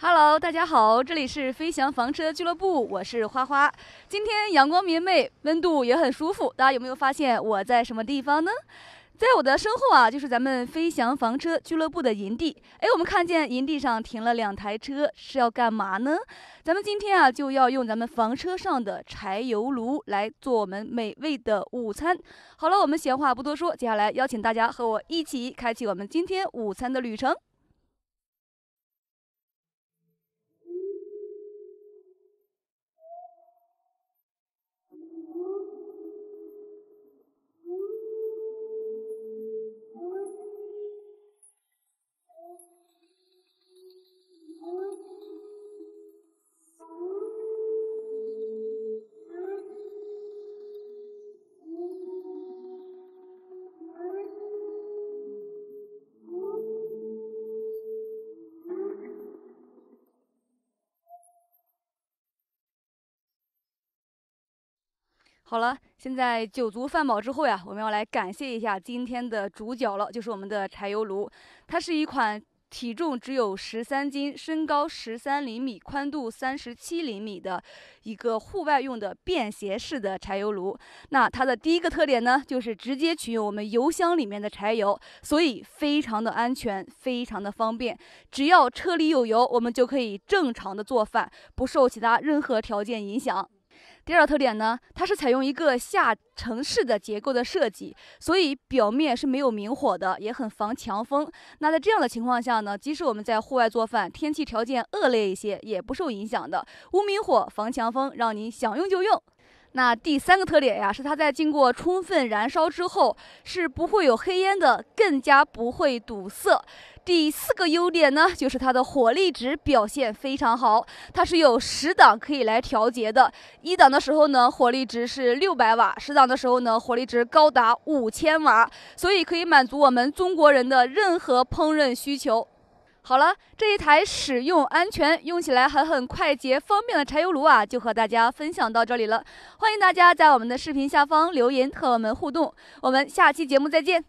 Hello，大家好，这里是飞翔房车俱乐部，我是花花。今天阳光明媚，温度也很舒服。大家有没有发现我在什么地方呢？在我的身后啊，就是咱们飞翔房车俱乐部的营地。哎，我们看见营地上停了两台车，是要干嘛呢？咱们今天啊，就要用咱们房车上的柴油炉来做我们美味的午餐。好了，我们闲话不多说，接下来邀请大家和我一起开启我们今天午餐的旅程。好了，现在酒足饭饱之后呀，我们要来感谢一下今天的主角了，就是我们的柴油炉。它是一款体重只有十三斤、身高十三厘米、宽度三十七厘米的一个户外用的便携式的柴油炉。那它的第一个特点呢，就是直接取用我们油箱里面的柴油，所以非常的安全，非常的方便。只要车里有油，我们就可以正常的做饭，不受其他任何条件影响。第二个特点呢，它是采用一个下沉式的结构的设计，所以表面是没有明火的，也很防强风。那在这样的情况下呢，即使我们在户外做饭，天气条件恶劣一些，也不受影响的。无明火，防强风，让您想用就用。那第三个特点呀，是它在经过充分燃烧之后是不会有黑烟的，更加不会堵塞。第四个优点呢，就是它的火力值表现非常好，它是有十档可以来调节的。一档的时候呢，火力值是六百瓦；十档的时候呢，火力值高达五千瓦，所以可以满足我们中国人的任何烹饪需求。好了，这一台使用安全、用起来还很快捷方便的柴油炉啊，就和大家分享到这里了。欢迎大家在我们的视频下方留言和我们互动，我们下期节目再见。